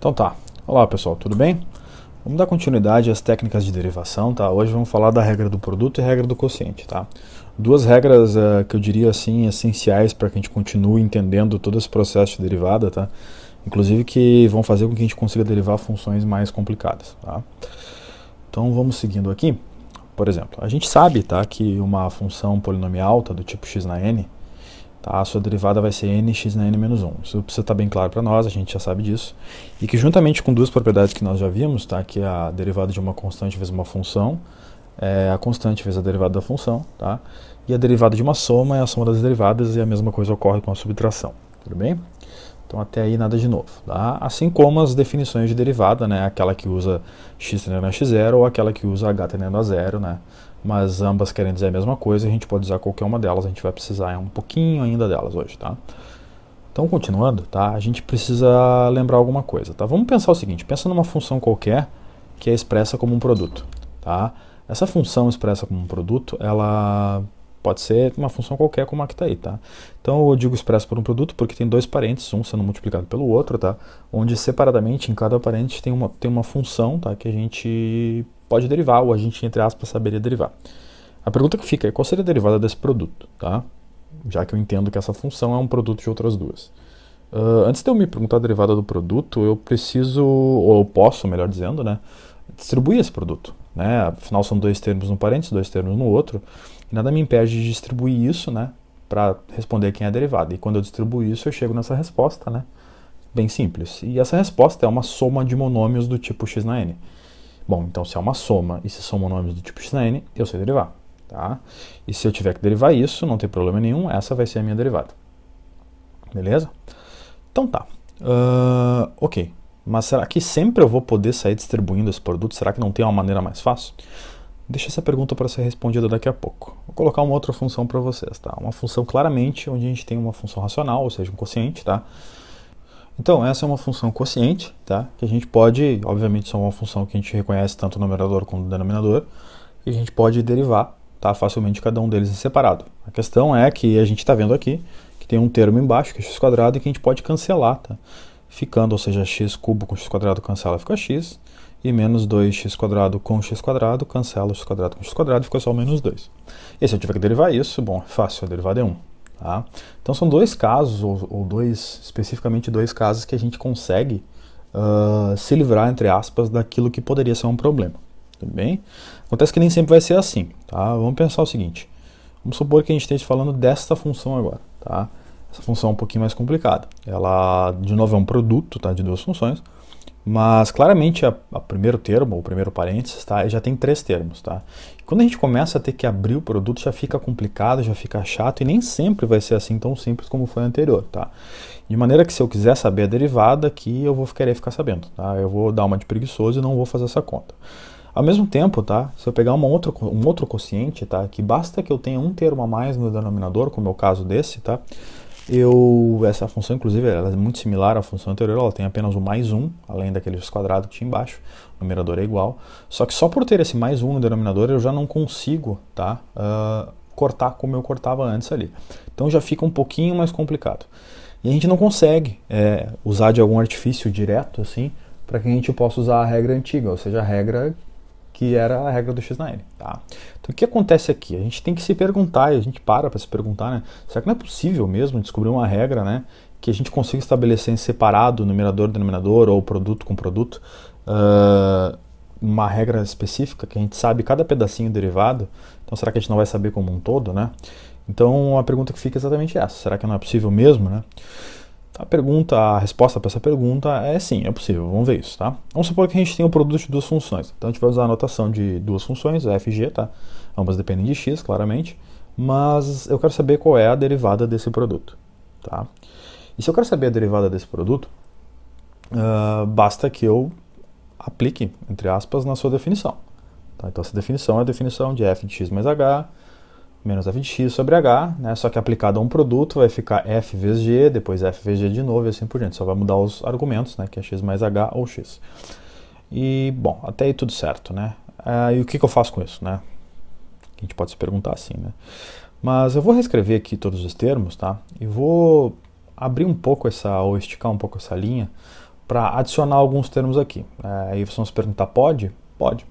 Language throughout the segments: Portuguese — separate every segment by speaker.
Speaker 1: Então tá. Olá pessoal, tudo bem? Vamos dar continuidade às técnicas de derivação, tá? Hoje vamos falar da regra do produto e regra do quociente, tá? Duas regras uh, que eu diria assim essenciais para que a gente continue entendendo todo esse processo de derivada, tá? Inclusive que vão fazer com que a gente consiga derivar funções mais complicadas, tá? Então vamos seguindo aqui. Por exemplo, a gente sabe, tá, que uma função polinomial tá, do tipo x na n Tá? A sua derivada vai ser nx na n-1. Isso precisa estar tá bem claro para nós, a gente já sabe disso. E que juntamente com duas propriedades que nós já vimos, tá? que é a derivada de uma constante vezes uma função, é a constante vezes a derivada da função, tá? e a derivada de uma soma é a soma das derivadas, e a mesma coisa ocorre com a subtração. Tudo bem? Então até aí nada de novo. Tá? Assim como as definições de derivada, né? aquela que usa x tendendo a x0 ou aquela que usa h tendendo a zero, né? mas ambas querem dizer a mesma coisa, a gente pode usar qualquer uma delas, a gente vai precisar um pouquinho ainda delas hoje. Tá? Então continuando, tá? a gente precisa lembrar alguma coisa. Tá? Vamos pensar o seguinte, pensa numa função qualquer que é expressa como um produto. Tá? Essa função expressa como um produto, ela Pode ser uma função qualquer como a que está aí, tá? Então eu digo expresso por um produto porque tem dois parênteses, um sendo multiplicado pelo outro, tá? Onde separadamente em cada parente tem uma, tem uma função, tá? Que a gente pode derivar, ou a gente, entre aspas, saberia derivar. A pergunta que fica é qual seria a derivada desse produto, tá? Já que eu entendo que essa função é um produto de outras duas. Uh, antes de eu me perguntar a derivada do produto, eu preciso, ou eu posso, melhor dizendo, né? Distribuir esse produto, né? Afinal são dois termos num parênteses, dois termos no outro. E nada me impede de distribuir isso, né? Para responder quem é a derivada. E quando eu distribuo isso, eu chego nessa resposta, né? Bem simples. E essa resposta é uma soma de monômios do tipo x na n. Bom, então se é uma soma e se são monômios do tipo x na n, eu sei derivar. Tá? E se eu tiver que derivar isso, não tem problema nenhum, essa vai ser a minha derivada. Beleza? Então tá. Uh, ok. Mas será que sempre eu vou poder sair distribuindo esse produto? Será que não tem uma maneira mais fácil? Deixa essa pergunta para ser respondida daqui a pouco. Vou colocar uma outra função para vocês, tá? Uma função claramente onde a gente tem uma função racional, ou seja, um quociente, tá? Então, essa é uma função quociente, tá? Que a gente pode, obviamente, só é uma função que a gente reconhece tanto no numerador quanto no denominador, e a gente pode derivar, tá? Facilmente cada um deles em separado. A questão é que a gente está vendo aqui que tem um termo embaixo, que é x quadrado, e que a gente pode cancelar, tá? Ficando, ou seja, x cubo com x quadrado cancela, fica x e menos 2 quadrado com quadrado cancela quadrado com x e fica só menos 2. E se eu tiver que derivar isso, bom, é fácil, a derivada é 1. Tá? Então são dois casos, ou, ou, dois, especificamente dois casos que a gente consegue uh, se livrar, entre aspas, daquilo que poderia ser um problema. Tudo bem? Acontece que nem sempre vai ser assim. Tá? Vamos pensar o seguinte. Vamos supor que a gente esteja falando desta função agora. Tá? Essa função é um pouquinho mais complicada. Ela, de novo, é um produto tá? de duas funções. Mas claramente a, a primeiro termo, o primeiro parênteses, tá? já tem três termos. Tá? Quando a gente começa a ter que abrir o produto, já fica complicado, já fica chato e nem sempre vai ser assim tão simples como foi anterior. Tá? De maneira que se eu quiser saber a derivada, aqui eu vou querer ficar sabendo. Tá? Eu vou dar uma de preguiçoso e não vou fazer essa conta. Ao mesmo tempo, tá? Se eu pegar uma outra, um outro quociente, tá? Que basta que eu tenha um termo a mais no denominador, como é o caso desse, tá? Eu, essa função, inclusive, ela é muito similar à função anterior, ela tem apenas o mais um, além daqueles quadrado que tinha embaixo, o numerador é igual. Só que só por ter esse mais um no denominador, eu já não consigo tá, uh, cortar como eu cortava antes ali. Então já fica um pouquinho mais complicado. E a gente não consegue é, usar de algum artifício direto, assim, para que a gente possa usar a regra antiga, ou seja, a regra que era a regra do X9, tá? Então o que acontece aqui? A gente tem que se perguntar, e a gente para para se perguntar, né? Será que não é possível mesmo descobrir uma regra, né? Que a gente consiga estabelecer em separado, numerador, denominador ou produto com produto, uh, uma regra específica que a gente sabe cada pedacinho derivado. Então será que a gente não vai saber como um todo, né? Então a pergunta que fica é exatamente essa: será que não é possível mesmo, né? A pergunta, a resposta para essa pergunta é sim, é possível, vamos ver isso, tá? Vamos supor que a gente tem um produto de duas funções. Então a gente vai usar a notação de duas funções, f e g, tá? Ambas dependem de x, claramente, mas eu quero saber qual é a derivada desse produto, tá? E se eu quero saber a derivada desse produto, uh, basta que eu aplique, entre aspas, na sua definição. Tá? Então essa definição é a definição de f de x mais h menos f de x sobre h, né? só que aplicado a um produto vai ficar f vezes g, depois f vezes g de novo e assim por diante. Só vai mudar os argumentos, né? que é x mais h ou x. E, bom, até aí tudo certo, né? Ah, e o que, que eu faço com isso, né? A gente pode se perguntar assim, né? Mas eu vou reescrever aqui todos os termos, tá? E vou abrir um pouco essa, ou esticar um pouco essa linha, para adicionar alguns termos aqui. É, aí vocês vão se perguntar, pode? Pode.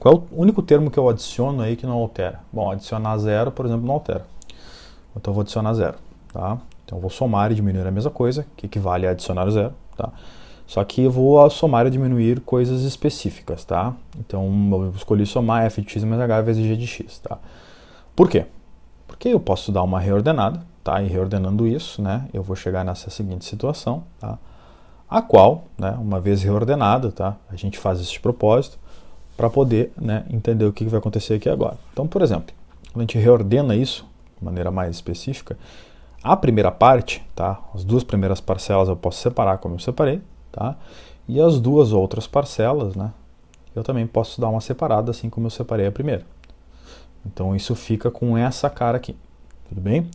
Speaker 1: Qual é o único termo que eu adiciono aí que não altera? Bom, adicionar zero, por exemplo, não altera. Então eu vou adicionar zero, tá? Então eu vou somar e diminuir a mesma coisa, que equivale a adicionar zero, tá? Só que eu vou somar e diminuir coisas específicas, tá? Então eu escolhi somar f de x mais h vezes g de x, tá? Por quê? Porque eu posso dar uma reordenada, tá? E reordenando isso, né? Eu vou chegar nessa seguinte situação, tá? A qual, né? Uma vez reordenada, tá? A gente faz esse propósito para poder né, entender o que vai acontecer aqui agora. Então, por exemplo, quando a gente reordena isso de maneira mais específica, a primeira parte, tá? As duas primeiras parcelas eu posso separar como eu separei, tá? E as duas outras parcelas, né? Eu também posso dar uma separada assim como eu separei a primeira. Então isso fica com essa cara aqui, tudo bem?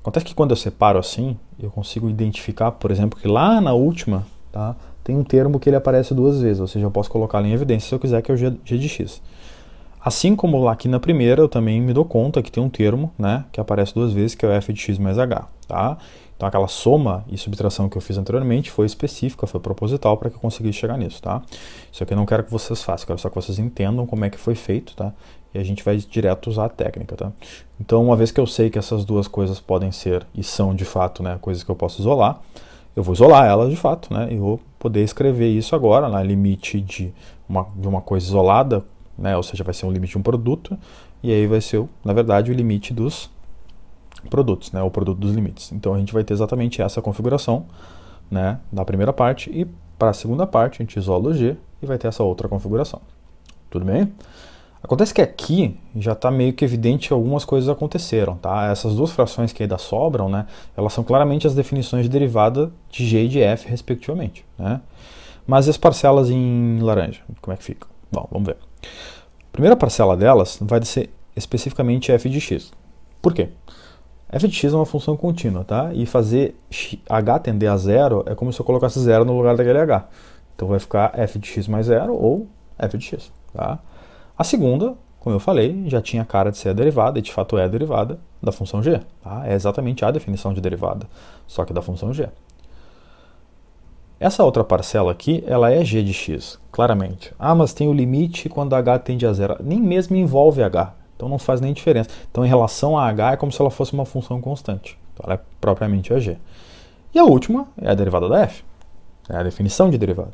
Speaker 1: Acontece que quando eu separo assim, eu consigo identificar, por exemplo, que lá na última, tá? tem um termo que ele aparece duas vezes, ou seja, eu posso colocá-lo em evidência se eu quiser, que é o G, de x. Assim como lá aqui na primeira, eu também me dou conta que tem um termo né, que aparece duas vezes, que é o f de x mais h. Tá? Então aquela soma e subtração que eu fiz anteriormente foi específica, foi proposital para que eu conseguisse chegar nisso. Tá? Isso aqui eu não quero que vocês façam, quero só que vocês entendam como é que foi feito. Tá? E a gente vai direto usar a técnica. Tá? Então uma vez que eu sei que essas duas coisas podem ser e são de fato né, coisas que eu posso isolar, eu vou isolar elas de fato né, e vou poder escrever isso agora na né? limite de uma, de uma coisa isolada, né? ou seja, vai ser um limite de um produto, e aí vai ser, na verdade, o limite dos produtos, né? o produto dos limites. Então a gente vai ter exatamente essa configuração né? da primeira parte, e para a segunda parte a gente isola o G e vai ter essa outra configuração. Tudo bem? Acontece que aqui já está meio que evidente algumas coisas aconteceram, tá? Essas duas frações que ainda sobram, né? Elas são claramente as definições de derivada de g e de f, respectivamente, né? Mas e as parcelas em laranja? Como é que ficam? Bom, vamos ver. A primeira parcela delas vai ser especificamente f de x. Por quê? f de x é uma função contínua, tá? E fazer h tender a zero é como se eu colocasse zero no lugar daquele h. Então vai ficar f de x mais zero ou f de x, tá? A segunda, como eu falei, já tinha cara de ser a derivada, e de fato é a derivada da função g. Tá? É exatamente a definição de derivada, só que da função g. Essa outra parcela aqui, ela é g de x, claramente. Ah, mas tem o limite quando h tende a zero. Nem mesmo envolve h, então não faz nem diferença. Então em relação a h é como se ela fosse uma função constante. Então ela é propriamente a g. E a última é a derivada da f, é a definição de derivada.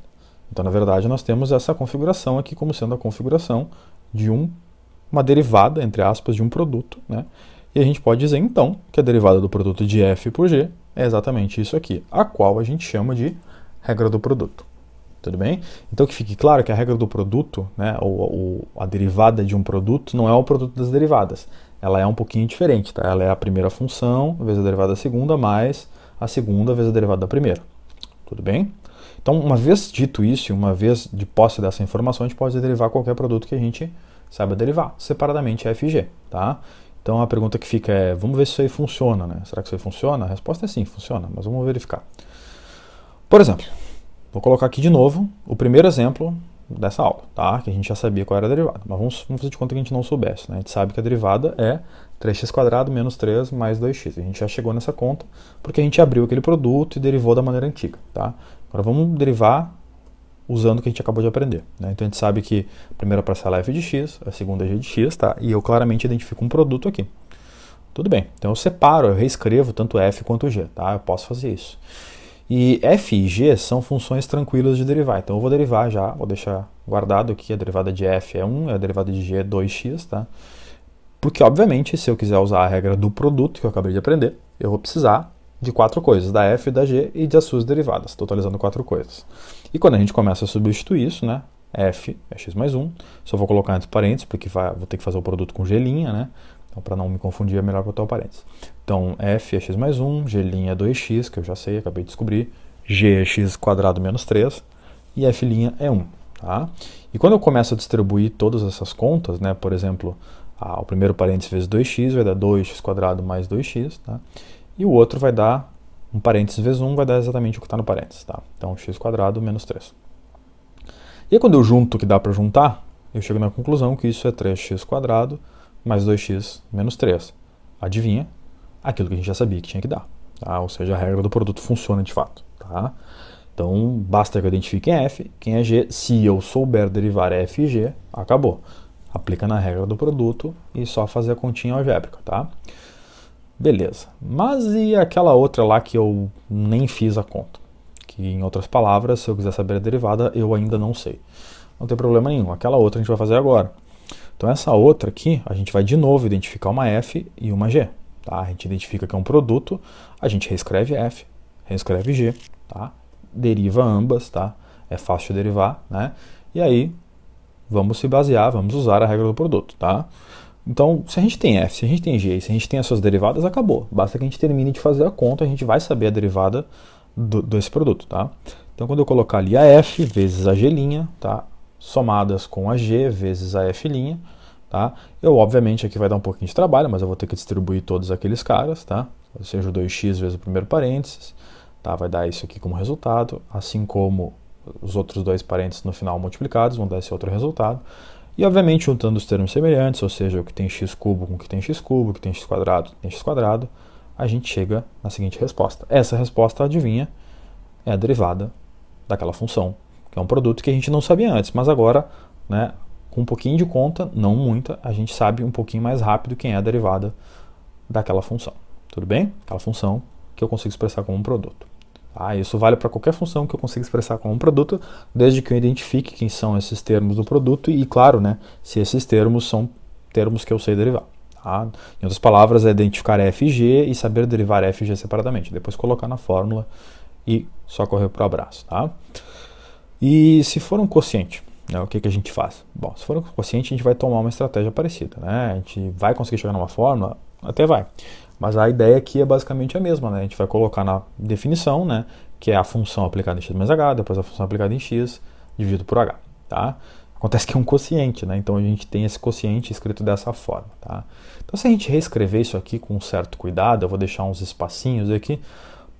Speaker 1: Então, na verdade, nós temos essa configuração aqui como sendo a configuração de um, uma derivada, entre aspas, de um produto, né? E a gente pode dizer, então, que a derivada do produto de f por g é exatamente isso aqui, a qual a gente chama de regra do produto. Tudo bem? Então, que fique claro que a regra do produto, né, ou, ou a derivada de um produto, não é o produto das derivadas. Ela é um pouquinho diferente, tá? Ela é a primeira função vezes a derivada da segunda, mais a segunda vezes a derivada da primeira. Tudo bem? Então, uma vez dito isso, uma vez de posse dessa informação, a gente pode derivar qualquer produto que a gente saiba derivar, separadamente FG, tá? Então a pergunta que fica é, vamos ver se isso aí funciona, né? Será que isso aí funciona? A resposta é sim, funciona, mas vamos verificar. Por exemplo, vou colocar aqui de novo o primeiro exemplo dessa aula, tá? Que a gente já sabia qual era a derivada, mas vamos, vamos fazer de conta que a gente não soubesse, né? A gente sabe que a derivada é 3x² menos 3 mais 2x. A gente já chegou nessa conta porque a gente abriu aquele produto e derivou da maneira antiga, tá? Agora vamos derivar usando o que a gente acabou de aprender. Né? Então a gente sabe que a primeira parcela é f de x, a segunda é g de x, tá? e eu claramente identifico um produto aqui. Tudo bem, então eu separo, eu reescrevo tanto f quanto g, tá? eu posso fazer isso. E f e g são funções tranquilas de derivar, então eu vou derivar já, vou deixar guardado aqui, a derivada de f é 1, a derivada de g é 2x, tá? porque obviamente se eu quiser usar a regra do produto que eu acabei de aprender, eu vou precisar de quatro coisas, da F, da G e de suas derivadas, totalizando quatro coisas. E quando a gente começa a substituir isso, né, F é x mais 1, só vou colocar entre parênteses, porque vai, vou ter que fazer o produto com G', né, então para não me confundir é melhor botar o parênteses. Então F é x mais 1, G' é 2x, que eu já sei, acabei de descobrir, G é x quadrado menos 3 e F' é 1. Tá? E quando eu começo a distribuir todas essas contas, né, por exemplo, ah, o primeiro parênteses vezes 2x vai dar 2x quadrado mais 2x, tá? E o outro vai dar, um parênteses vezes 1 vai dar exatamente o que está no parênteses, tá? Então, quadrado menos 3. E aí, quando eu junto o que dá para juntar, eu chego na conclusão que isso é 3 quadrado mais 2x menos 3. Adivinha? Aquilo que a gente já sabia que tinha que dar. Tá? Ou seja, a regra do produto funciona de fato. Tá? Então, basta que eu identifique quem é f, quem é g. Se eu souber derivar f e g, acabou. Aplica na regra do produto e só fazer a continha algébrica. Tá? Beleza. Mas e aquela outra lá que eu nem fiz a conta? Que em outras palavras, se eu quiser saber a derivada, eu ainda não sei. Não tem problema nenhum. Aquela outra a gente vai fazer agora. Então essa outra aqui, a gente vai de novo identificar uma F e uma G. Tá? A gente identifica que é um produto, a gente reescreve F, reescreve G, tá? deriva ambas, tá? é fácil derivar, né? e aí vamos se basear, vamos usar a regra do produto. Tá? Então, se a gente tem f, se a gente tem g, se a gente tem as suas derivadas, acabou. Basta que a gente termine de fazer a conta, a gente vai saber a derivada do, desse produto, tá? Então, quando eu colocar ali a f vezes a g', tá? Somadas com a g vezes a f', tá? Eu, obviamente, aqui vai dar um pouquinho de trabalho, mas eu vou ter que distribuir todos aqueles caras, tá? Ou seja, o 2x vezes o primeiro parênteses, tá? Vai dar isso aqui como resultado, assim como os outros dois parênteses no final multiplicados vão dar esse outro resultado. E obviamente juntando os termos semelhantes, ou seja, o que tem x cubo com o que tem x cubo, o que tem x quadrado, o que tem x quadrado, a gente chega na seguinte resposta. Essa resposta, adivinha, é a derivada daquela função, que é um produto que a gente não sabia antes, mas agora, né, com um pouquinho de conta, não muita, a gente sabe um pouquinho mais rápido quem é a derivada daquela função. Tudo bem? Aquela função que eu consigo expressar como um produto. Ah, isso vale para qualquer função que eu consiga expressar como um produto, desde que eu identifique quem são esses termos do produto e, claro, né, se esses termos são termos que eu sei derivar. Tá? Em outras palavras, é identificar FG e saber derivar FG separadamente. Depois colocar na fórmula e só correr para o abraço. Tá? E se for um quociente, né, o que, que a gente faz? Bom, se for um quociente, a gente vai tomar uma estratégia parecida. Né? A gente vai conseguir chegar numa fórmula? Até vai. Mas a ideia aqui é basicamente a mesma, né? A gente vai colocar na definição, né? Que é a função aplicada em x mais h, depois a função aplicada em x, dividido por h, tá? Acontece que é um quociente, né? Então a gente tem esse quociente escrito dessa forma, tá? Então se a gente reescrever isso aqui com um certo cuidado, eu vou deixar uns espacinhos aqui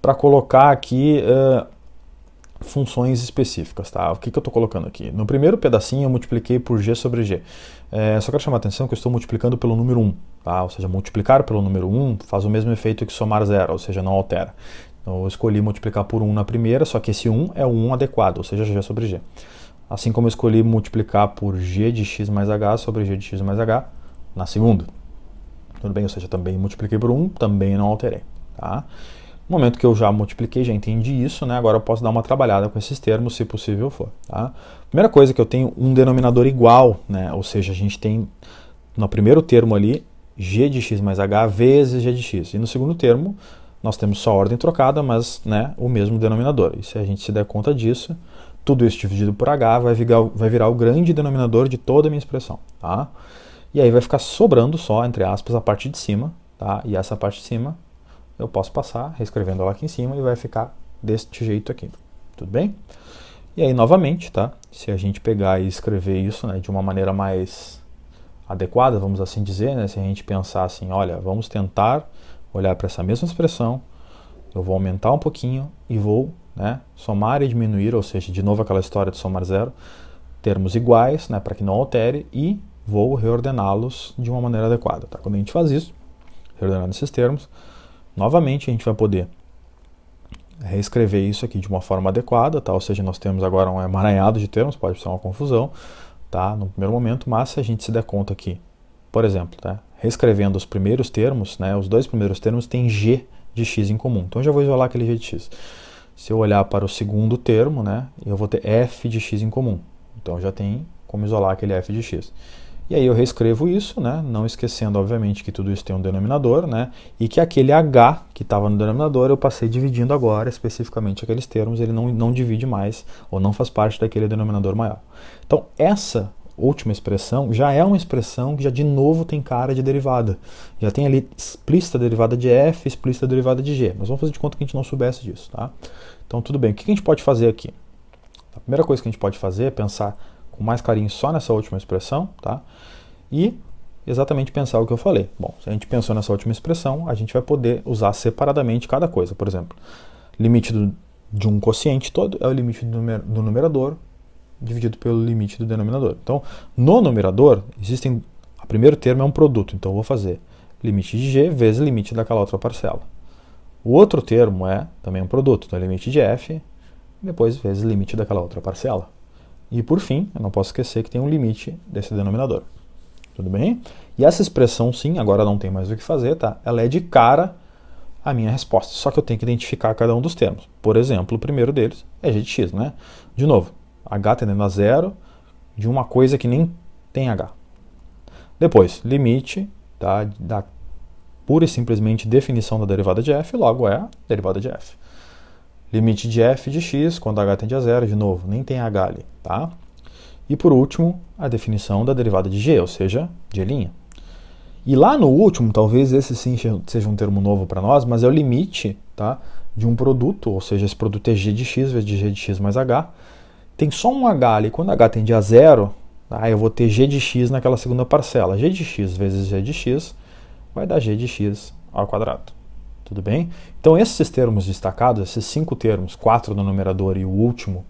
Speaker 1: para colocar aqui funções específicas, tá? O que, que eu estou colocando aqui? No primeiro pedacinho eu multipliquei por g sobre g. É, só quero chamar a atenção que eu estou multiplicando pelo número 1, tá? Ou seja, multiplicar pelo número 1 faz o mesmo efeito que somar zero, ou seja, não altera. Então, eu escolhi multiplicar por 1 na primeira, só que esse 1 é o 1 adequado, ou seja, g sobre g. Assim como eu escolhi multiplicar por g de x mais h sobre g de x mais h na segunda. Tudo bem? Ou seja, também multipliquei por 1, também não alterei, tá? No momento que eu já multipliquei, já entendi isso, né? agora eu posso dar uma trabalhada com esses termos, se possível for. Tá? Primeira coisa é que eu tenho um denominador igual, né? ou seja, a gente tem no primeiro termo ali g de x mais h vezes g de x. E no segundo termo, nós temos só ordem trocada, mas né, o mesmo denominador. E se a gente se der conta disso, tudo isso dividido por h vai virar, vai virar o grande denominador de toda a minha expressão. Tá? E aí vai ficar sobrando só, entre aspas, a parte de cima. Tá? E essa parte de cima eu posso passar reescrevendo ela aqui em cima e vai ficar deste jeito aqui, tudo bem? E aí, novamente, tá? Se a gente pegar e escrever isso né, de uma maneira mais adequada, vamos assim dizer, né? Se a gente pensar assim, olha, vamos tentar olhar para essa mesma expressão, eu vou aumentar um pouquinho e vou né, somar e diminuir, ou seja, de novo aquela história de somar zero, termos iguais, né, para que não altere, e vou reordená-los de uma maneira adequada. Tá? Quando a gente faz isso, reordenando esses termos, Novamente, a gente vai poder reescrever isso aqui de uma forma adequada, tá? ou seja, nós temos agora um emaranhado de termos, pode ser uma confusão tá? no primeiro momento, mas se a gente se der conta aqui, por exemplo, tá? reescrevendo os primeiros termos, né? os dois primeiros termos têm g de x em comum, então eu já vou isolar aquele g de x. Se eu olhar para o segundo termo, né, eu vou ter f de x em comum, então já tem como isolar aquele f de x. E aí eu reescrevo isso, né? não esquecendo, obviamente, que tudo isso tem um denominador, né? e que aquele H que estava no denominador eu passei dividindo agora especificamente aqueles termos, ele não, não divide mais ou não faz parte daquele denominador maior. Então, essa última expressão já é uma expressão que já de novo tem cara de derivada. Já tem ali explícita derivada de f, explícita derivada de g. Mas vamos fazer de conta que a gente não soubesse disso, tá? Então, tudo bem. O que a gente pode fazer aqui? A primeira coisa que a gente pode fazer é pensar com mais carinho só nessa última expressão, tá? E exatamente pensar o que eu falei. Bom, se a gente pensou nessa última expressão, a gente vai poder usar separadamente cada coisa. Por exemplo, limite do, de um quociente todo é o limite do, numer, do numerador dividido pelo limite do denominador. Então, no numerador, existem. O primeiro termo é um produto, então eu vou fazer limite de g vezes limite daquela outra parcela. O outro termo é também um produto, então é limite de f, depois vezes limite daquela outra parcela. E por fim, eu não posso esquecer que tem um limite desse denominador. Tudo bem? E essa expressão sim, agora não tem mais o que fazer, tá? Ela é de cara a minha resposta. Só que eu tenho que identificar cada um dos termos. Por exemplo, o primeiro deles é g de x, né? De novo, h tendendo a zero de uma coisa que nem tem h. Depois, limite tá, da pura e simplesmente definição da derivada de f, logo é a derivada de f. Limite de f de x quando h tende a zero, de novo, nem tem h ali, tá? E por último, a definição da derivada de g, ou seja, g'. E lá no último, talvez esse sim seja um termo novo para nós, mas é o limite tá, de um produto, ou seja, esse produto é g de x vezes g de x mais h. Tem só um h ali, quando h tende a zero, tá, eu vou ter g de x naquela segunda parcela. g de x vezes g de x vai dar g de x ao quadrado. Tudo bem? Então, esses termos destacados, esses cinco termos, quatro no numerador e o último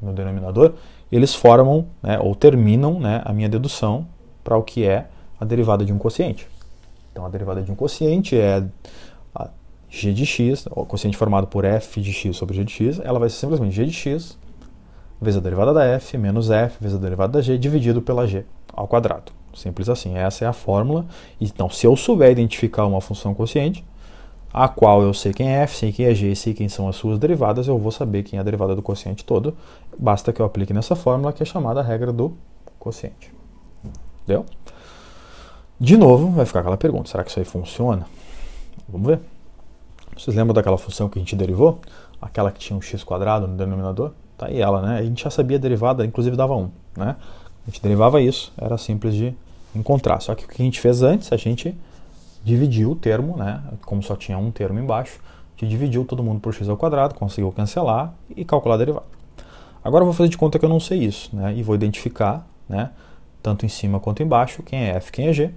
Speaker 1: no denominador, eles formam né, ou terminam né, a minha dedução para o que é a derivada de um quociente. Então, a derivada de um quociente é g de x, o quociente formado por f de x sobre g de x, ela vai ser simplesmente g de x vezes a derivada da f menos f vezes a derivada da g dividido pela g ao quadrado. Simples assim, essa é a fórmula. Então, se eu souber identificar uma função quociente, a qual eu sei quem é f, sei quem é g, sei quem são as suas derivadas, eu vou saber quem é a derivada do quociente todo. Basta que eu aplique nessa fórmula que é chamada regra do quociente. Entendeu? De novo, vai ficar aquela pergunta, será que isso aí funciona? Vamos ver. Vocês lembram daquela função que a gente derivou? Aquela que tinha um x quadrado no denominador? Tá aí ela, né? A gente já sabia a derivada, inclusive dava 1, né? A gente derivava isso, era simples de encontrar. Só que o que a gente fez antes, a gente dividiu o termo, né? Como só tinha um termo embaixo, a dividiu todo mundo por x ao quadrado, conseguiu cancelar e calcular a derivada. Agora eu vou fazer de conta que eu não sei isso, né? E vou identificar, né? Tanto em cima quanto embaixo, quem é f, quem é g.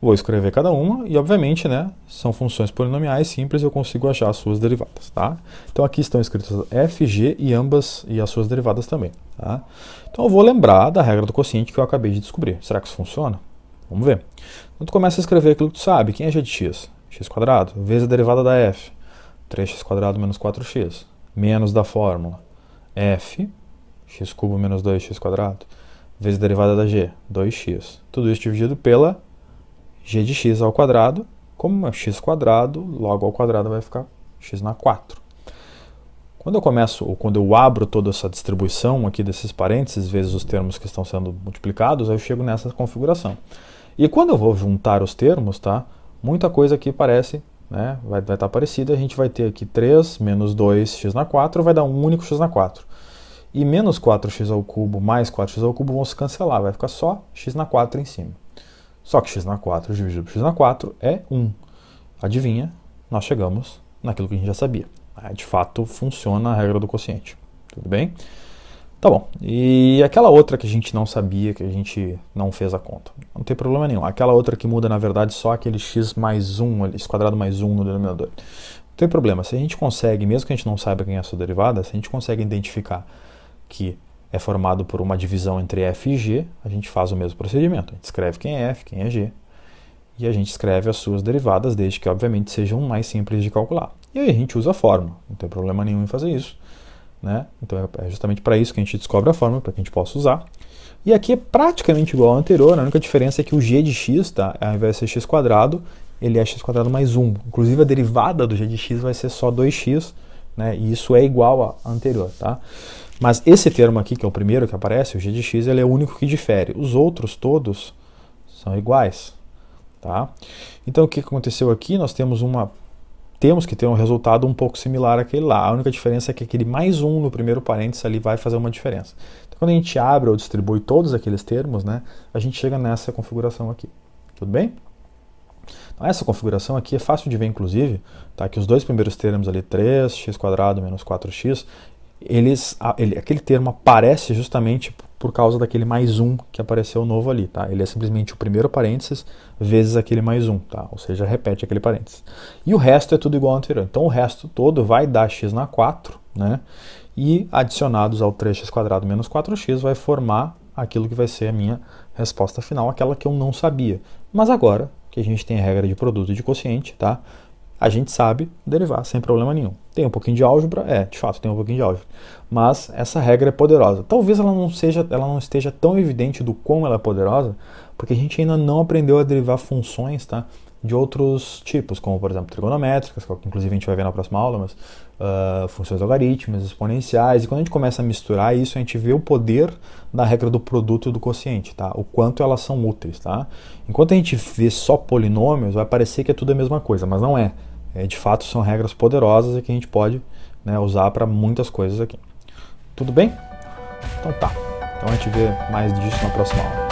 Speaker 1: Vou escrever cada uma e, obviamente, né? São funções polinomiais simples, eu consigo achar as suas derivadas, tá? Então aqui estão escritas f, g e ambas e as suas derivadas também, tá? Então eu vou lembrar da regra do quociente que eu acabei de descobrir. Será que isso funciona? Vamos ver. Então tu começa a escrever aquilo que tu sabe. Quem é g de x? x quadrado vezes a derivada da f. 3x quadrado menos 4x. Menos da fórmula f, x cubo menos 2x quadrado, vezes a derivada da g, 2x. Tudo isso dividido pela g de x ao quadrado. Como é x quadrado, logo ao quadrado vai ficar x na 4. Quando eu começo, ou quando eu abro toda essa distribuição aqui desses parênteses, vezes os termos que estão sendo multiplicados, aí eu chego nessa configuração. E quando eu vou juntar os termos, tá? Muita coisa aqui parece, né? Vai estar tá parecida. A gente vai ter aqui 3 menos 2x na 4 vai dar um único x na 4. E menos 4x ao cubo mais 4x ao cubo vão se cancelar. Vai ficar só x na 4 em cima. Só que x na 4 dividido por x na 4 é 1. Adivinha? Nós chegamos naquilo que a gente já sabia. Ah, de fato, funciona a regra do quociente. Tudo bem? Tá bom. E aquela outra que a gente não sabia, que a gente não fez a conta. Não tem problema nenhum. Aquela outra que muda, na verdade, só aquele x mais 1, x quadrado mais 1 no denominador. Não tem problema. Se a gente consegue, mesmo que a gente não saiba quem é a sua derivada, se a gente consegue identificar que é formado por uma divisão entre f e g, a gente faz o mesmo procedimento. A gente escreve quem é f, quem é g. E a gente escreve as suas derivadas, desde que, obviamente, sejam mais simples de calcular. E aí a gente usa a fórmula. Não tem problema nenhum em fazer isso. Né? Então é, é justamente para isso que a gente descobre a fórmula, para que a gente possa usar. E aqui é praticamente igual ao anterior, a única diferença é que o g de x, tá? ao invés de ser x quadrado, ele é x quadrado mais 1. Inclusive a derivada do g de x vai ser só 2x, né? e isso é igual à anterior. Tá? Mas esse termo aqui, que é o primeiro que aparece, o g de x, ele é o único que difere. Os outros todos são iguais. Tá? Então o que aconteceu aqui? Nós temos uma temos que ter um resultado um pouco similar àquele lá. A única diferença é que aquele mais um no primeiro parênteses ali vai fazer uma diferença. Então, quando a gente abre ou distribui todos aqueles termos, né, a gente chega nessa configuração aqui. Tudo bem? Então, essa configuração aqui é fácil de ver, inclusive, tá, que os dois primeiros termos ali, 3x² menos 4x, eles, ele, aquele termo aparece justamente por causa daquele mais um que apareceu novo ali, tá? Ele é simplesmente o primeiro parênteses vezes aquele mais um, tá? Ou seja, repete aquele parênteses. E o resto é tudo igual ao anterior. Então o resto todo vai dar x na 4, né? E adicionados ao 3x² menos 4x vai formar aquilo que vai ser a minha resposta final, aquela que eu não sabia. Mas agora que a gente tem a regra de produto e de quociente, tá? a gente sabe derivar sem problema nenhum. Tem um pouquinho de álgebra? É, de fato, tem um pouquinho de álgebra. Mas essa regra é poderosa. Talvez ela não, seja, ela não esteja tão evidente do como ela é poderosa, porque a gente ainda não aprendeu a derivar funções, tá? de outros tipos, como por exemplo trigonométricas, é que inclusive a gente vai ver na próxima aula, mas uh, funções logarítmicas, exponenciais. E quando a gente começa a misturar isso, a gente vê o poder da regra do produto e do quociente, tá? O quanto elas são úteis, tá? Enquanto a gente vê só polinômios, vai parecer que é tudo a mesma coisa, mas não é. é de fato, são regras poderosas e que a gente pode né, usar para muitas coisas aqui. Tudo bem? Então tá. Então a gente vê mais disso na próxima aula.